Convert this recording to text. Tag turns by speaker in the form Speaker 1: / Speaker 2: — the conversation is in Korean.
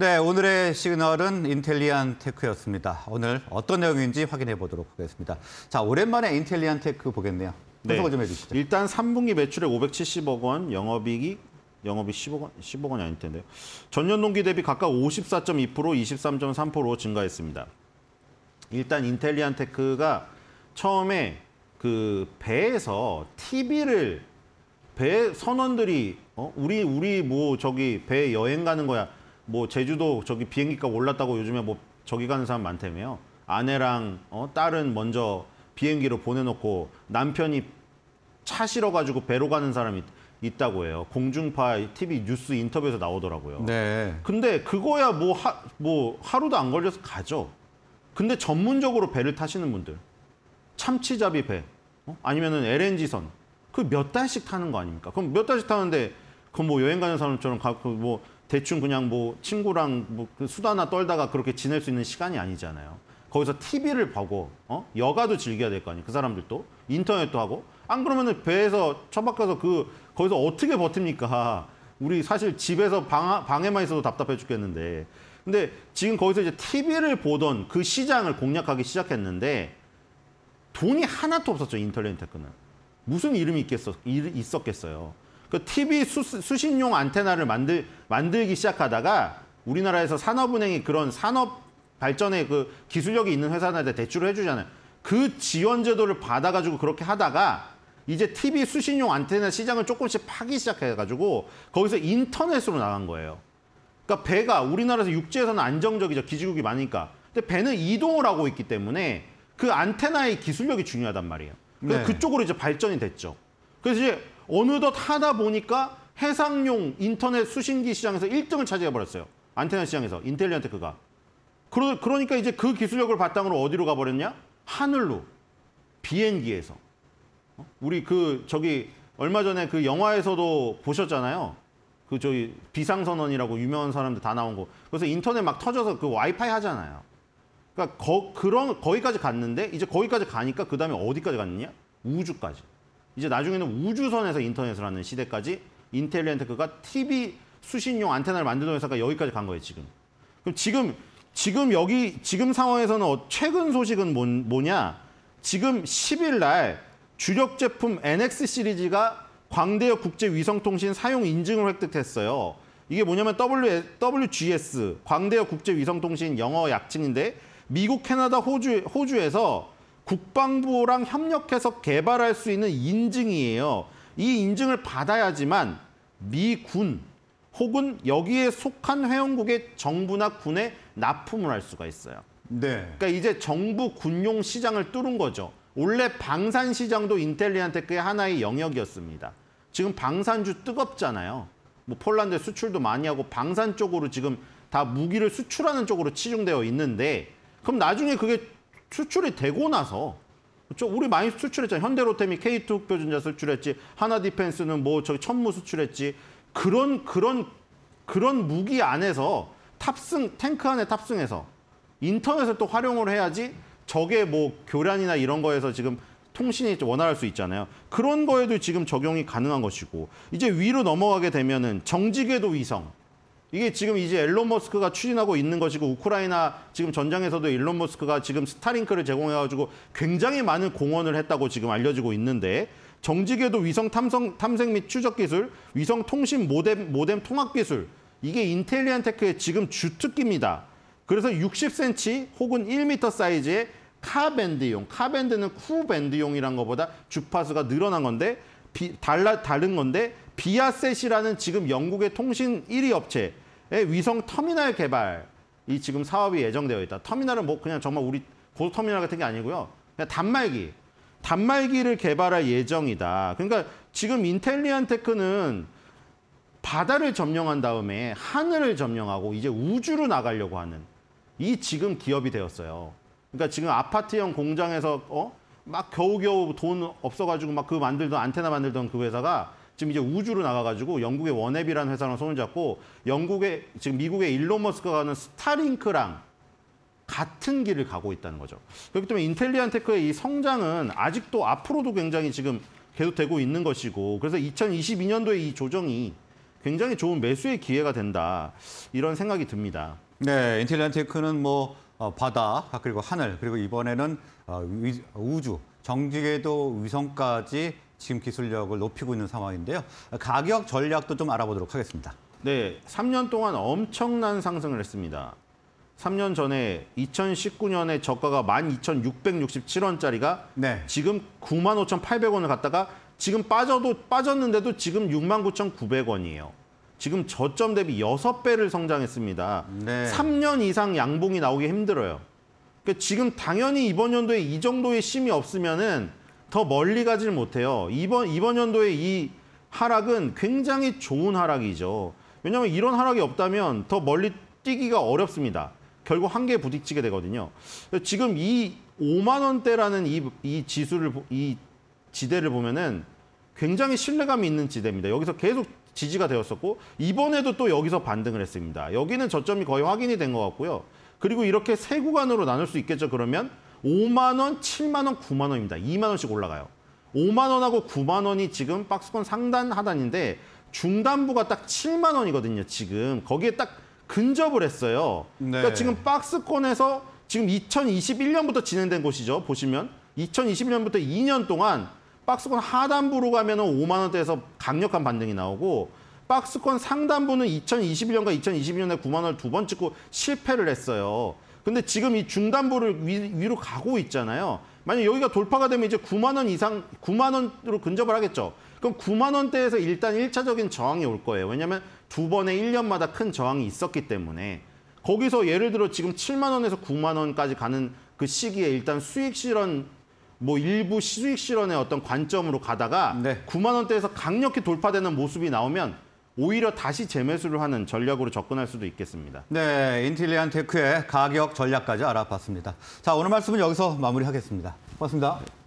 Speaker 1: 네, 오늘의 시그널은 인텔리안 테크였습니다. 오늘 어떤 내용인지 확인해 보도록 하겠습니다. 자, 오랜만에 인텔리안 테크 보겠네요. 분석을 네. 좀 해주시죠. 일단 3분기 매출액 570억 원, 영업이익이 영업이 10억 원, 10억 원이 아닐 텐데요. 전년 동기 대비 각각 54.2%, 23.3%로 증가했습니다. 일단 인텔리안 테크가 처음에 그 배에서 TV를 배 선원들이 어? 우리 우리 뭐 저기 배 여행 가는 거야. 뭐 제주도 저기 비행기값 올랐다고 요즘에 뭐 저기 가는 사람 많다며요. 아내랑 어, 딸은 먼저 비행기로 보내놓고 남편이 차 실어가지고 배로 가는 사람이 있다고 해요. 공중파 TV 뉴스 인터뷰에서 나오더라고요. 네. 근데 그거야 뭐, 하, 뭐 하루도 안 걸려서 가죠. 근데 전문적으로 배를 타시는 분들 참치잡이 배 어? 아니면은 LNG선 그 몇 달씩 타는 거 아닙니까? 그럼 몇 달씩 타는데 그뭐 럼 여행 가는 사람처럼 가고 그 뭐 대충 그냥 뭐 친구랑 뭐 그 수다나 떨다가 그렇게 지낼 수 있는 시간이 아니잖아요. 거기서 TV를 보고 어? 여가도 즐겨야 될 거 아니에요. 그 사람들도 인터넷도 하고 안 그러면은 배에서 처박혀서 그 거기서 어떻게 버팁니까? 우리 사실 집에서 방, 방에만 있어도 답답해 죽겠는데. 근데 지금 거기서 이제 TV를 보던 그 시장을 공략하기 시작했는데 돈이 하나도 없었죠 인터넷 테크는 무슨 이름이 있겠어 있었겠어요. 그 TV 수, 수신용 안테나를 만들, 만들기 시작하다가 우리나라에서 산업은행이 그런 산업 발전에 그 기술력이 있는 회사들한테 대출을 해주잖아요. 그 지원 제도를 받아가지고 그렇게 하다가 이제 TV 수신용 안테나 시장을 조금씩 파기 시작해가지고 거기서 인터넷으로 나간 거예요. 그러니까 배가 우리나라에서 육지에서는 안정적이죠. 기지국이 많으니까. 근데 배는 이동을 하고 있기 때문에 그 안테나의 기술력이 중요하단 말이에요. 그래서 네. 그쪽으로 이제 발전이 됐죠. 그래서 이제 어느덧 하다 보니까 해상용 인터넷 수신기 시장에서 1등을 차지해버렸어요. 안테나 시장에서 인텔리언테크가. 그러, 그러니까 이제 그 기술력을 바탕으로 어디로 가버렸냐? 하늘로. 비행기에서. 어? 우리 그 저기 얼마 전에 그 영화에서도 보셨잖아요. 그 저기 비상선언이라고 유명한 사람들 다 나온 거. 그래서 인터넷 막 터져서 그 와이파이 하잖아요. 그러니까 거, 그런 거기까지 갔는데 이제 거기까지 가니까 그 다음에 어디까지 갔느냐? 우주까지. 이제 나중에는 우주선에서 인터넷을 하는 시대까지 인텔리엔테크가 그 TV 수신용 안테나를 만드는 회사가 여기까지 간 거예요, 지금. 그럼 지금, 지금 여기, 지금 상황에서는 어, 최근 소식은 뭔, 뭐냐? 지금 10일 날 주력 제품 NX 시리즈가 광대역 국제위성통신 사용 인증을 획득했어요. 이게 뭐냐면 w, WGS, 광대역 국제위성통신 영어 약칭인데 미국, 캐나다, 호주, 호주에서 국방부랑 협력해서 개발할 수 있는 인증이에요. 이 인증을 받아야지만 미군 혹은 여기에 속한 회원국의 정부나 군에 납품을 할 수가 있어요. 네. 그러니까 이제 정부 군용 시장을 뚫은 거죠. 원래 방산 시장도 인텔리한테크의 하나의 영역이었습니다. 지금 방산주 뜨겁잖아요. 뭐 폴란드 수출도 많이 하고 방산 쪽으로 지금 다 무기를 수출하는 쪽으로 치중되어 있는데 그럼 나중에 그게 수출이 되고 나서 저 우리 많이 수출했잖아요. 현대로템이 K2 표준자 수출했지. 하나 디펜스는 뭐 저기 천무 수출했지. 그런 그런 그런 무기 안에서 탑승 탱크 안에 탑승해서 인터넷을 또 활용을 해야지 저게 뭐 교란이나 이런 거에서 지금 통신이 원활할 수 있잖아요. 그런 거에도 지금 적용이 가능한 것이고 이제 위로 넘어가게 되면은 정지궤도 위성 이게 지금 이제 일론 머스크가 추진하고 있는 것이고 우크라이나 지금 전장에서도 일론 머스크가 지금 스타링크를 제공해가지고 굉장히 많은 공헌을 했다고 지금 알려지고 있는데 정직에도 위성 탐성, 탐색 및 추적 기술, 위성 통신 모뎀, 모뎀 통합 기술 이게 인텔리안 테크의 지금 주특기입니다. 그래서 60cm 혹은 1m 사이즈의 카밴드용, 카밴드는 쿠밴드용이란 것보다 주파수가 늘어난 건데 비, 달라, 다른 건데 비아셋이라는 지금 영국의 통신 1위 업체 예, 위성 터미널 개발이 지금 사업이 예정되어 있다. 터미널은 뭐 그냥 정말 우리 고속터미널 같은 게 아니고요. 그냥 단말기. 단말기를 개발할 예정이다. 그러니까 지금 인텔리안 테크는 바다를 점령한 다음에 하늘을 점령하고 이제 우주로 나가려고 하는 이 지금 기업이 되었어요. 그러니까 지금 아파트형 공장에서 어? 막 겨우겨우 돈 없어가지고 막 그 만들던 안테나 만들던 그 회사가 지금 이제 우주로 나가가지고 영국의 원앱이라는 회사랑 손잡고 을 영국의 지금 미국의 일론 머스크가 가는 스타링크랑 같은 길을 가고 있다는 거죠. 그렇기 때문에 인텔리안 테크의 이 성장은 아직도 앞으로도 굉장히 지금 계속되고 있는 것이고 그래서 2022년도에 이 조정이 굉장히 좋은 매수의 기회가 된다 이런 생각이 듭니다. 네, 인텔리안 테크는 뭐 어, 바다 그리고 하늘 그리고 이번에는 어, 우주 정직에도 위성까지 지금 기술력을 높이고 있는 상황인데요. 가격 전략도 좀 알아보도록 하겠습니다. 네, 3년 동안 엄청난 상승을 했습니다. 3년 전에 2019년에 저가가 12,667원짜리가 네. 지금 95,800원을 갔다가 지금 빠져도 빠졌는데도 지금 69,900원이에요. 지금 저점 대비 6배를 성장했습니다. 네. 3년 이상 양봉이 나오기 힘들어요. 그러니까 지금 당연히 이번 연도에 이 정도의 심이 없으면은 더 멀리 가질 못해요. 이번, 이번 연도에 이 하락은 굉장히 좋은 하락이죠. 왜냐하면 이런 하락이 없다면 더 멀리 뛰기가 어렵습니다. 결국 한계에 부딪치게 되거든요. 지금 이 5만 원대라는 이, 이 지수를, 이 지대를 보면은 굉장히 신뢰감이 있는 지대입니다. 여기서 계속 지지가 되었었고 이번에도 또 여기서 반등을 했습니다. 여기는 저점이 거의 확인이 된 것 같고요. 그리고 이렇게 세 구간으로 나눌 수 있겠죠. 그러면 5만 원, 7만 원, 9만 원입니다. 2만 원씩 올라가요. 5만 원하고 9만 원이 지금 박스권 상단 하단인데 중단부가 딱 7만 원이거든요. 지금 거기에 딱 근접을 했어요. 그러니까 네. 그러니까 지금 박스권에서 지금 2021년부터 진행된 곳이죠. 보시면 2021년부터 2년 동안 박스권 하단부로 가면 5만 원대에서 강력한 반등이 나오고 박스권 상단부는 2021년과 2022년에 9만 원을 두 번 찍고 실패를 했어요. 근데 지금 이 중단부를 위, 로 가고 있잖아요. 만약 여기가 돌파가 되면 이제 9만 원 이상, 9만 원으로 근접을 하겠죠. 그럼 9만 원대에서 일단 1차적인 저항이 올 거예요. 왜냐하면 두 번에 1년마다 큰 저항이 있었기 때문에 거기서 예를 들어 지금 7만 원에서 9만 원까지 가는 그 시기에 일단 수익 실현 뭐 일부 수익 실현의 어떤 관점으로 가다가 네. 9만 원대에서 강력히 돌파되는 모습이 나오면 오히려 다시 재매수를 하는 전략으로 접근할 수도 있겠습니다. 네, 인텔리안 테크의 가격 전략까지 알아봤습니다. 자, 오늘 말씀은 여기서 마무리하겠습니다. 고맙습니다.